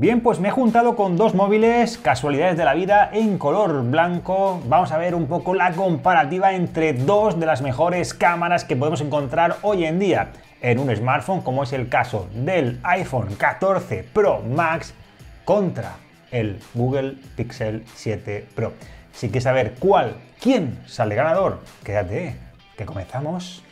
Bien, pues me he juntado con dos móviles, casualidades de la vida, en color blanco. Vamos a ver un poco la comparativa entre dos de las mejores cámaras que podemos encontrar hoy en día en un smartphone, como es el caso del iPhone 14 Pro Max contra el Google Pixel 7 Pro. Si quieres saber cuál, quién sale ganador, quédate, que comenzamos.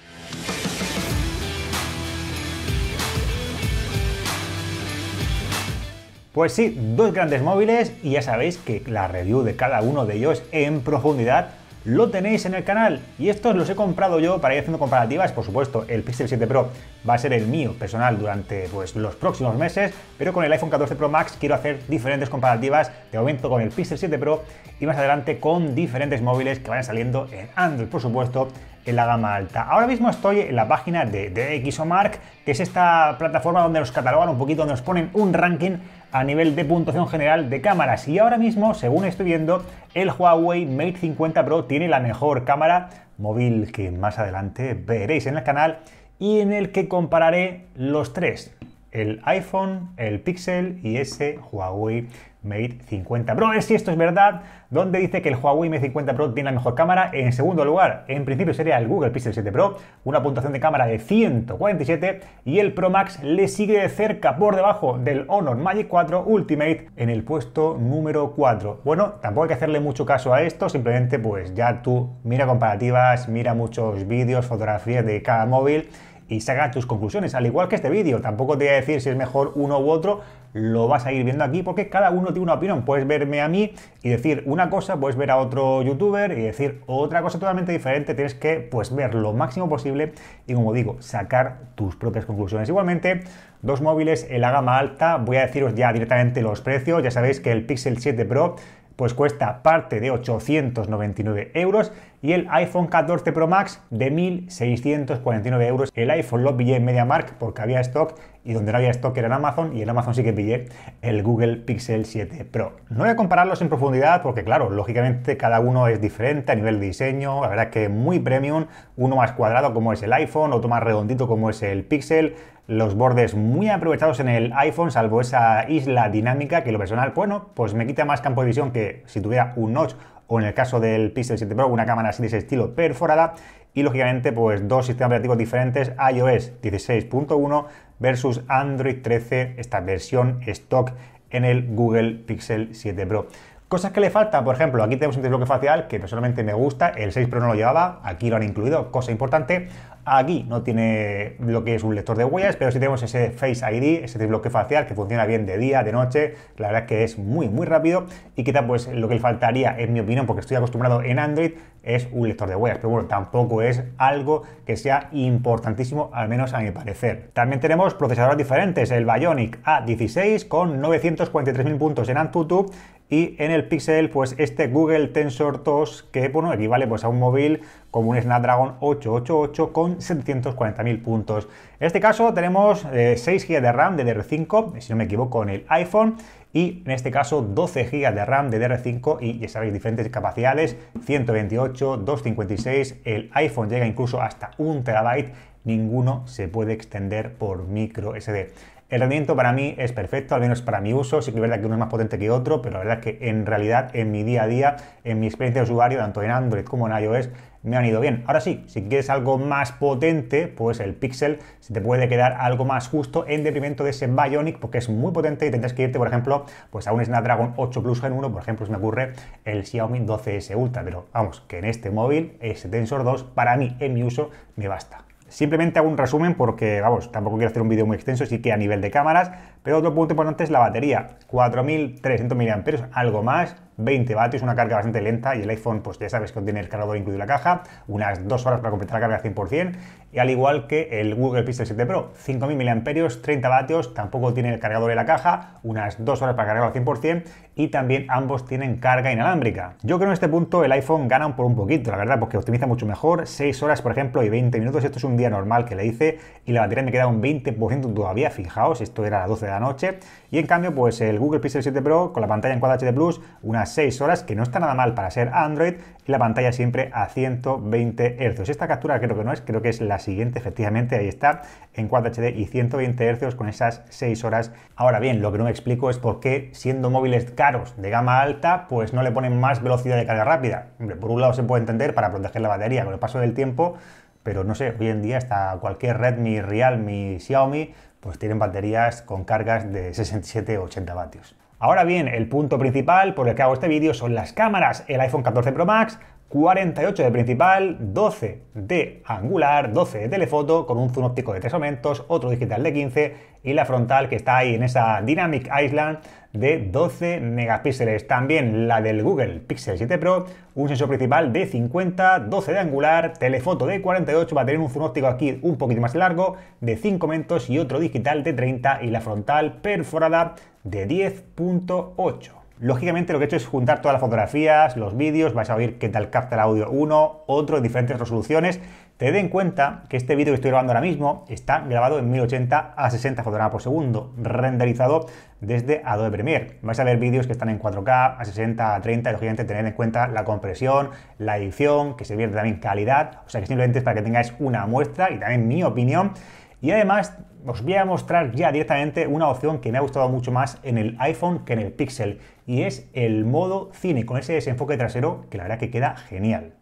Pues sí, dos grandes móviles y ya sabéis que la review de cada uno de ellos en profundidad lo tenéis en el canal y estos los he comprado yo para ir haciendo comparativas, por supuesto, el Pixel 7 Pro va a ser el mío personal durante pues, los próximos meses, pero con el iPhone 14 Pro Max quiero hacer diferentes comparativas, de momento con el Pixel 7 Pro y más adelante con diferentes móviles que vayan saliendo en Android, por supuesto, en la gama alta. Ahora mismo estoy en la página de, Dxomark, que es esta plataforma donde nos catalogan un poquito, donde nos ponen un ranking a nivel de puntuación general de cámaras. Y ahora mismo, según estoy viendo, el Huawei Mate 50 Pro tiene la mejor cámara móvil que más adelante veréis en el canal y en el que compararé los tres, el iPhone, el Pixel y ese Huawei Mate 50 Pro. si esto es verdad, donde dice que el Huawei Mate 50 Pro tiene la mejor cámara. En segundo lugar, en principio sería el Google Pixel 7 Pro, una puntuación de cámara de 147 y el Pro Max le sigue de cerca por debajo del Honor Magic 4 Ultimate en el puesto número 4. Bueno, tampoco hay que hacerle mucho caso a esto, simplemente pues ya tú mira comparativas, mira muchos vídeos, fotografías de cada móvil y saca tus conclusiones, al igual que este vídeo. Tampoco te voy a decir si es mejor uno u otro, lo vas a ir viendo aquí porque cada uno tiene una opinión. Puedes verme a mí y decir una cosa, puedes ver a otro youtuber y decir otra cosa totalmente diferente. Tienes que pues ver lo máximo posible y como digo, sacar tus propias conclusiones. Igualmente, dos móviles en la gama alta, voy a deciros ya directamente los precios. Ya sabéis que el Pixel 7 Pro pues cuesta parte de 899 euros y el iPhone 14 Pro Max de 1.649 euros. El iPhone lo pillé en MediaMark porque había stock y donde no había stock era en Amazon y en Amazon sí que pillé el Google Pixel 7 Pro. No voy a compararlos en profundidad porque claro, lógicamente cada uno es diferente a nivel de diseño, la verdad es que muy premium, uno más cuadrado como es el iPhone, otro más redondito como es el Pixel, los bordes muy aprovechados en el iPhone, salvo esa isla dinámica que lo personal, bueno, pues me quita más campo de visión que si tuviera un notch o en el caso del Pixel 7 Pro una cámara así de ese estilo perforada y lógicamente pues dos sistemas operativos diferentes, iOS 16.1 versus Android 13, esta versión stock en el Google Pixel 7 Pro. Cosas que le falta, por ejemplo, aquí tenemos un desbloque facial que personalmente me gusta, el 6 Pro no lo llevaba, aquí lo han incluido, cosa importante. Aquí no tiene lo que es un lector de huellas, pero sí tenemos ese Face ID, ese desbloque facial que funciona bien de día, de noche. La verdad es que es muy, muy rápido y quizá pues lo que le faltaría, en mi opinión, porque estoy acostumbrado en Android, es un lector de huellas, pero bueno, tampoco es algo que sea importantísimo, al menos a mi parecer. También tenemos procesadores diferentes, el Bionic A16 con 943.000 puntos en AnTuTu y en el Pixel pues este Google Tensor 2 que bueno equivale pues a un móvil como un Snapdragon 888 con 740.000 puntos. En este caso tenemos 6 eh, GB de RAM de DR5, si no me equivoco, en el iPhone y en este caso 12 GB de RAM de DR5 y ya sabéis diferentes capacidades, 128, 256, el iPhone llega incluso hasta un terabyte, ninguno se puede extender por micro SD. El rendimiento para mí es perfecto, al menos para mi uso. Sí que es verdad que uno es más potente que otro, pero la verdad es que en realidad en mi día a día, en mi experiencia de usuario, tanto en Android como en iOS, me han ido bien. Ahora sí, si quieres algo más potente, pues el Pixel se te puede quedar algo más justo en detrimento de ese Bionic, porque es muy potente y tendrás que irte, por ejemplo, pues a un Snapdragon 8 Plus Gen 1, por ejemplo, se me ocurre el Xiaomi 12S Ultra, pero vamos, que en este móvil, ese Tensor 2, para mí, en mi uso, me basta. Simplemente hago un resumen porque, vamos, tampoco quiero hacer un vídeo muy extenso, sí que a nivel de cámaras, pero otro punto importante es la batería, 4.300 mAh, algo más, 20 vatios, una carga bastante lenta y el iPhone pues ya sabes que tiene el cargador incluido en la caja, unas 2 horas para completar la carga al 100%, y al igual que el Google Pixel 7 Pro, 5.000 mAh, 30 vatios, tampoco tiene el cargador en la caja, unas 2 horas para cargarlo al 100% y también ambos tienen carga inalámbrica. Yo creo en este punto el iPhone gana por un poquito, la verdad, porque optimiza mucho mejor, 6 horas por ejemplo y 20 minutos, esto es un día normal que le hice y la batería me queda un 20% todavía, fijaos, esto era a las 12 de la noche, y en cambio pues el Google Pixel 7 Pro con la pantalla en Quad HD Plus, unas 6 horas, que no está nada mal para ser Android, y la pantalla siempre a 120 Hz. Esta captura creo que no es, creo que es la siguiente, efectivamente, ahí está, en 4HD y 120 Hz con esas 6 horas. Ahora bien, lo que no me explico es por qué, siendo móviles caros de gama alta, pues no le ponen más velocidad de carga rápida. por un lado se puede entender para proteger la batería con el paso del tiempo, pero no sé, hoy en día hasta cualquier Redmi, Realme, Xiaomi, pues tienen baterías con cargas de 67 80 vatios. Ahora bien, el punto principal por el que hago este vídeo son las cámaras, el iPhone 14 Pro Max, 48 de principal, 12 de angular, 12 de telefoto, con un zoom óptico de 3 aumentos, otro digital de 15 y la frontal que está ahí en esa Dynamic Island de 12 megapíxeles. También la del Google Pixel 7 Pro, un sensor principal de 50, 12 de angular, telefoto de 48, va a tener un zoom óptico aquí un poquito más largo de 5 aumentos y otro digital de 30 y la frontal perforada de 10.8. Lógicamente lo que he hecho es juntar todas las fotografías, los vídeos, vais a oír qué tal capta el audio uno, otro, diferentes resoluciones. Te den cuenta que este vídeo que estoy grabando ahora mismo está grabado en 1080 a 60 fotogramas por segundo, renderizado desde Adobe Premiere. Vais a ver vídeos que están en 4K, a 60, a 30, y lógicamente tened en cuenta la compresión, la edición, que se pierde también calidad, o sea que simplemente es para que tengáis una muestra y también mi opinión y además os voy a mostrar ya directamente una opción que me ha gustado mucho más en el iPhone que en el Pixel y es el modo cine con ese desenfoque trasero que la verdad que queda genial.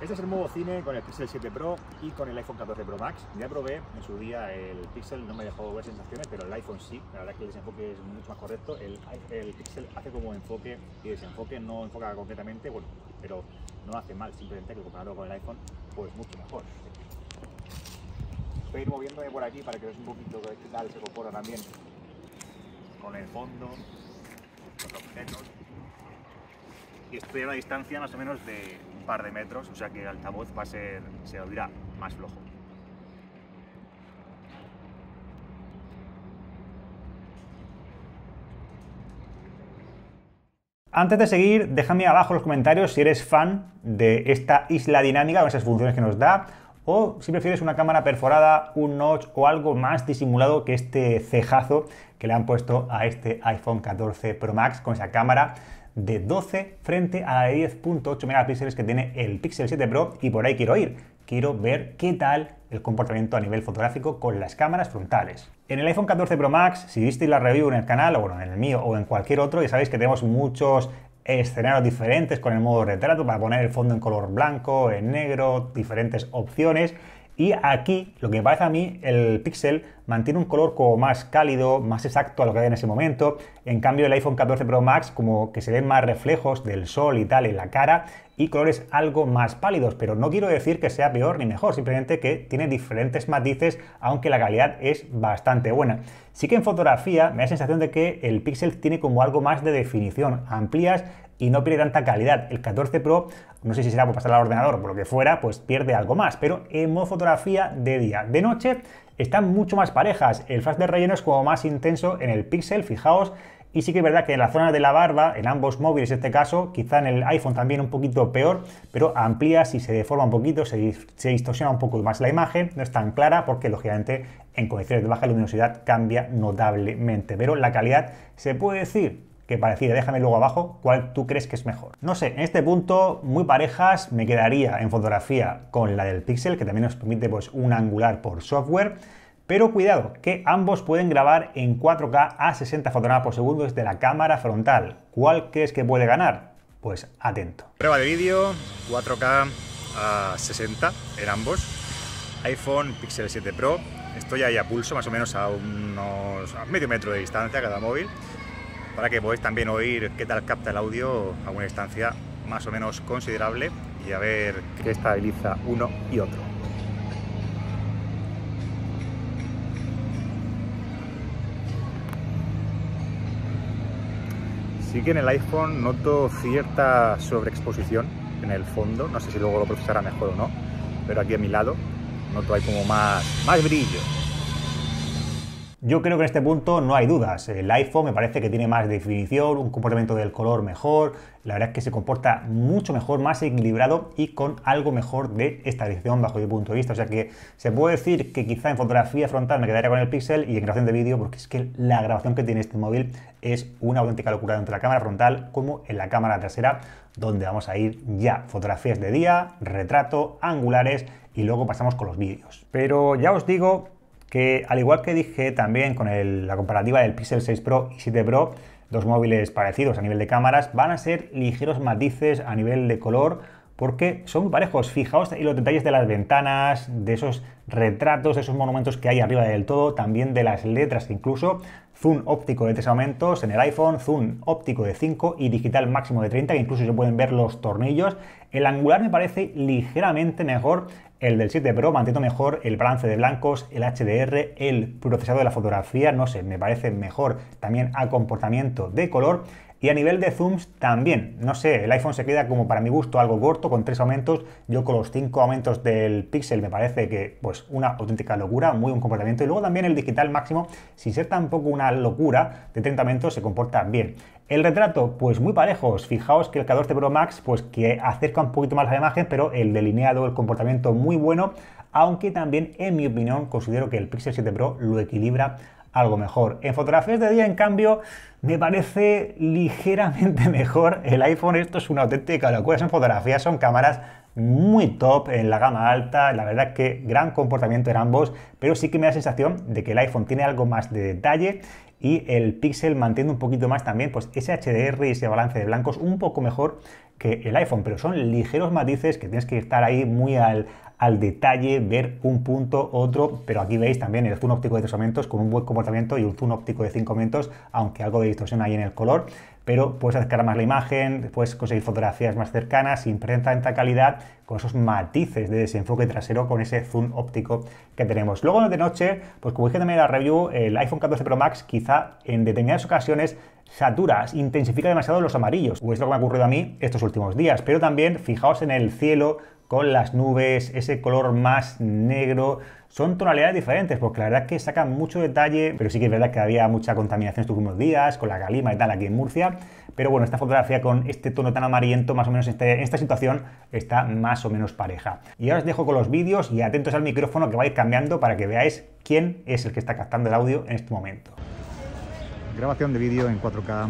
Este es el modo cine con el Pixel 7 Pro y con el iPhone 14 Pro Max. Ya probé en su día el Pixel, no me dejó ver sensaciones, pero el iPhone sí. La verdad que el desenfoque es mucho más correcto. El, Pixel hace como enfoque y desenfoque, no enfoca completamente, bueno, pero no hace mal. Simplemente que comparado con el iPhone, pues mucho mejor voy a ir moviéndome por aquí para que veas un poquito qué tal se compone también. Con el fondo, con los objetos. Y estoy a una distancia más o menos de un par de metros, o sea que el altavoz va a ser, se oirá más flojo. Antes de seguir, déjame abajo en los comentarios si eres fan de esta isla dinámica con esas funciones que nos da o si prefieres una cámara perforada, un notch o algo más disimulado que este cejazo que le han puesto a este iPhone 14 Pro Max con esa cámara de 12 frente a la de 10.8 megapíxeles que tiene el Pixel 7 Pro y por ahí quiero ir. Quiero ver qué tal el comportamiento a nivel fotográfico con las cámaras frontales. En el iPhone 14 Pro Max, si visteis la review en el canal, o bueno, en el mío o en cualquier otro, ya sabéis que tenemos muchos escenarios diferentes con el modo retrato para poner el fondo en color blanco, en negro, diferentes opciones. Y aquí, lo que me parece a mí, el Pixel mantiene un color como más cálido, más exacto a lo que hay en ese momento. En cambio, el iPhone 14 Pro Max, como que se ven más reflejos del sol y tal en la cara, y colores algo más pálidos, pero no quiero decir que sea peor ni mejor, simplemente que tiene diferentes matices, aunque la calidad es bastante buena. Sí que en fotografía me da sensación de que el Pixel tiene como algo más de definición, amplías y no pierde tanta calidad. El 14 Pro, no sé si será por pasar al ordenador, por lo que fuera, pues pierde algo más, pero en modo fotografía de día. De noche están mucho más parejas, el flash de relleno es como más intenso en el Pixel, fijaos, y sí que es verdad que en la zona de la barba, en ambos móviles en este caso, quizá en el iPhone también un poquito peor, pero amplía si se deforma un poquito, se, se distorsiona un poco más la imagen, no es tan clara porque lógicamente en condiciones de baja luminosidad cambia notablemente, pero la calidad se puede decir que parecida déjame luego abajo cuál tú crees que es mejor. No sé, en este punto, muy parejas, me quedaría en fotografía con la del Pixel, que también nos permite pues, un angular por software. Pero cuidado, que ambos pueden grabar en 4K a 60 fotogramas por segundo desde la cámara frontal. ¿Cuál crees que puede ganar? Pues atento. Prueba de vídeo, 4K a 60 en ambos. iPhone Pixel 7 Pro. Estoy ahí a pulso, más o menos a unos medio metro de distancia cada móvil para que podáis también oír qué tal capta el audio a una distancia más o menos considerable y a ver qué estabiliza uno y otro. Sí que en el iPhone noto cierta sobreexposición en el fondo, no sé si luego lo procesará mejor o no, pero aquí a mi lado noto hay como más, más brillo, yo creo que en este punto no hay dudas. El iPhone me parece que tiene más definición, un comportamiento del color mejor, la verdad es que se comporta mucho mejor, más equilibrado y con algo mejor de estabilización bajo mi punto de vista. O sea que se puede decir que quizá en fotografía frontal me quedaría con el Pixel y en grabación de vídeo, porque es que la grabación que tiene este móvil es una auténtica locura tanto en la cámara frontal como en la cámara trasera, donde vamos a ir ya fotografías de día, retrato, angulares y luego pasamos con los vídeos. Pero ya os digo que al igual que dije también con la comparativa del Pixel 6 Pro y 7 Pro, dos móviles parecidos a nivel de cámaras, van a ser ligeros matices a nivel de color porque son parejos. Fijaos y los detalles de las ventanas, de esos retratos, de esos monumentos que hay arriba del todo, también de las letras incluso. Zoom óptico de 3 aumentos en el iPhone, zoom óptico de 5 y digital máximo de 30, que incluso se pueden ver los tornillos. El angular me parece ligeramente mejor el del 7 Pro, mantiene mejor el balance de blancos, el HDR, el procesado de la fotografía, no sé, me parece mejor también a comportamiento de color y a nivel de zooms también, no sé, el iPhone se queda como para mi gusto algo corto con tres aumentos, yo con los cinco aumentos del Pixel me parece que pues una auténtica locura, muy buen comportamiento. Y luego también el digital máximo, sin ser tampoco una locura, de 30 aumentos se comporta bien. El retrato, pues muy parejos. Fijaos que el 14 Pro Max, pues que acerca un poquito más la imagen, pero el delineado, el comportamiento muy bueno. Aunque también, en mi opinión, considero que el Pixel 7 Pro lo equilibra algo mejor. En fotografías de día, en cambio, me parece ligeramente mejor el iPhone. Esto es una auténtica locura. En fotografías son cámaras muy top en la gama alta. La verdad que gran comportamiento en ambos, pero sí que me da sensación de que el iPhone tiene algo más de detalle y el Pixel mantiene un poquito más también pues ese HDR y ese balance de blancos un poco mejor que el iPhone, pero son ligeros matices que tienes que estar ahí muy al, al detalle, ver un punto, otro, pero aquí veis también el zoom óptico de 3 aumentos con un buen comportamiento y un zoom óptico de 5 aumentos, aunque algo de distorsión hay en el color, pero puedes acercar más la imagen, puedes conseguir fotografías más cercanas sin perder tanta calidad con esos matices de desenfoque trasero con ese zoom óptico que tenemos. Luego de noche, pues como dije también en la review, el iPhone 14 Pro Max quizá en determinadas ocasiones saturas, intensifica demasiado los amarillos, o es lo que me ha ocurrido a mí estos últimos días. Pero también fijaos en el cielo con las nubes, ese color más negro, son tonalidades diferentes, porque la verdad es que sacan mucho detalle, pero sí que es verdad que había mucha contaminación estos últimos días, con la calima y tal aquí en Murcia, pero bueno, esta fotografía con este tono tan amarillento, más o menos este, en esta situación, está más o menos pareja. Y ahora os dejo con los vídeos y atentos al micrófono que va cambiando para que veáis quién es el que está captando el audio en este momento. Grabación de vídeo en 4K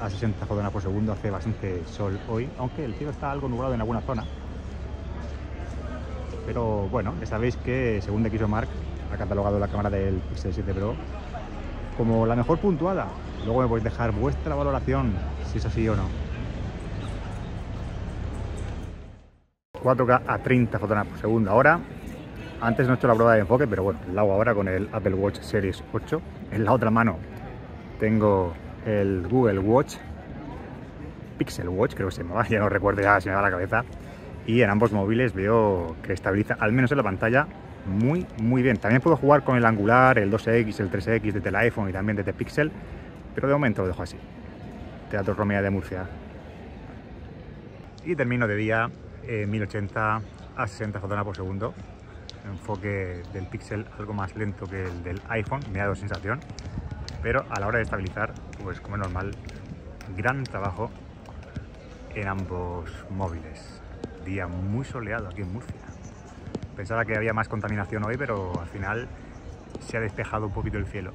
a 60 fotones por segundo, hace bastante sol hoy, aunque el cielo está algo nublado en alguna zona. Pero bueno, sabéis que según DxOMark Mark ha catalogado la cámara del Pixel 7 Pro como la mejor puntuada. Luego me podéis dejar vuestra valoración, si es así o no. 4K a 30 fotones por segundo ahora. Antes no he hecho la prueba de enfoque, pero bueno, la hago ahora con el Apple Watch Series 8. En la otra mano tengo el Google Watch, Pixel Watch creo que se me va, ya no recuerdo, ya se me va la cabeza. Y en ambos móviles veo que estabiliza, al menos en la pantalla, muy, muy bien. También puedo jugar con el angular, el 2X, el 3X desde el iPhone y también desde Pixel, pero de momento lo dejo así. Teatro Romea de Murcia. Y termino de día 1080 eh, a 60 fotones por segundo. Enfoque del Pixel algo más lento que el del iPhone, me ha dado sensación pero a la hora de estabilizar, pues como es normal, gran trabajo en ambos móviles. Día muy soleado aquí en Murcia. Pensaba que había más contaminación hoy, pero al final se ha despejado un poquito el cielo.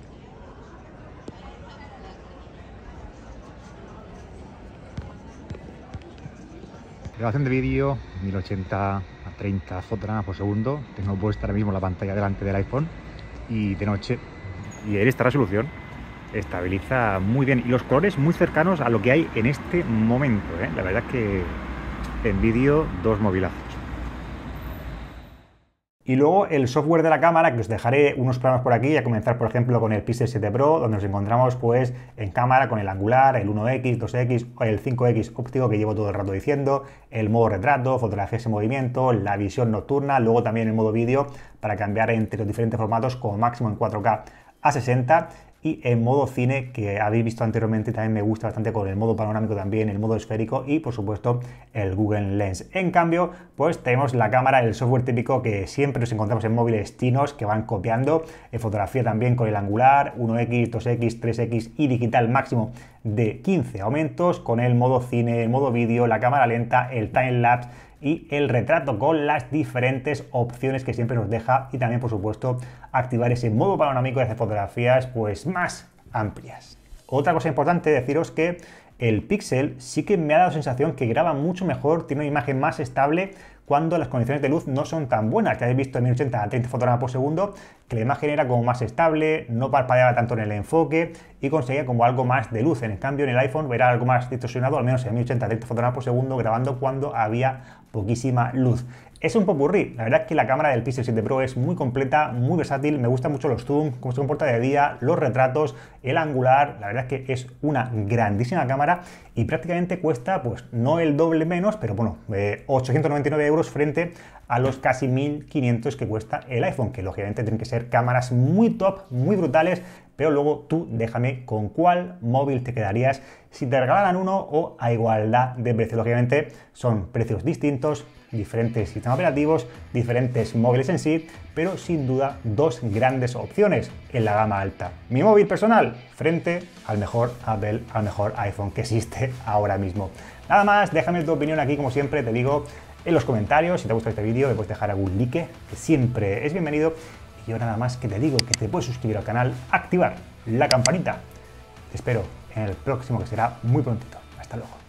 Grabación de vídeo 1080 a 30 fotogramas por segundo. Tengo puesta ahora mismo la pantalla delante del iPhone y de noche. Y en esta resolución estabiliza muy bien y los colores muy cercanos a lo que hay en este momento. ¿eh? La verdad es que envidio dos movilazos. Y luego el software de la cámara, que os dejaré unos planos por aquí, a comenzar por ejemplo con el Pixel 7 Pro, donde nos encontramos pues en cámara con el angular, el 1X, 2X, el 5X óptico que llevo todo el rato diciendo, el modo retrato, fotografías en movimiento, la visión nocturna, luego también el modo vídeo para cambiar entre los diferentes formatos como máximo en 4K a 60 y en modo cine que habéis visto anteriormente también me gusta bastante con el modo panorámico también, el modo esférico y por supuesto el Google Lens. En cambio, pues tenemos la cámara, el software típico que siempre nos encontramos en móviles chinos que van copiando, en eh, fotografía también con el angular 1X, 2X, 3X y digital máximo de 15 aumentos con el modo cine, el modo vídeo, la cámara lenta, el time lapse y el retrato con las diferentes opciones que siempre nos deja y también por supuesto activar ese modo panorámico de hacer fotografías pues más amplias. Otra cosa importante deciros que el Pixel sí que me ha dado sensación que graba mucho mejor, tiene una imagen más estable cuando las condiciones de luz no son tan buenas. que habéis visto en 1080 a 30 fotogramas por segundo que la imagen era como más estable, no parpadeaba tanto en el enfoque y conseguía como algo más de luz. En cambio, en el iPhone verá algo más distorsionado, al menos en 1080 a 30 fotogramas por segundo grabando cuando había poquísima luz. Es un popurrí, la verdad es que la cámara del Pixel 7 Pro es muy completa, muy versátil, me gustan mucho los zoom, cómo se comporta de día, los retratos, el angular, la verdad es que es una grandísima cámara y prácticamente cuesta, pues no el doble menos, pero bueno, 899 eh, euros frente a los casi 1500 que cuesta el iPhone, que lógicamente tienen que ser cámaras muy top, muy brutales, pero luego tú déjame con cuál móvil te quedarías si te regalaran uno o a igualdad de precio. Lógicamente son precios distintos, diferentes sistemas operativos, diferentes móviles en sí, pero sin duda dos grandes opciones en la gama alta. Mi móvil personal frente al mejor Apple, al mejor iPhone que existe ahora mismo. Nada más, déjame tu opinión aquí como siempre, te digo en los comentarios, si te ha gustado este vídeo le puedes dejar algún like, que siempre es bienvenido. Y yo nada más que te digo que te puedes suscribir al canal, activar la campanita. Te espero en el próximo que será muy prontito. Hasta luego.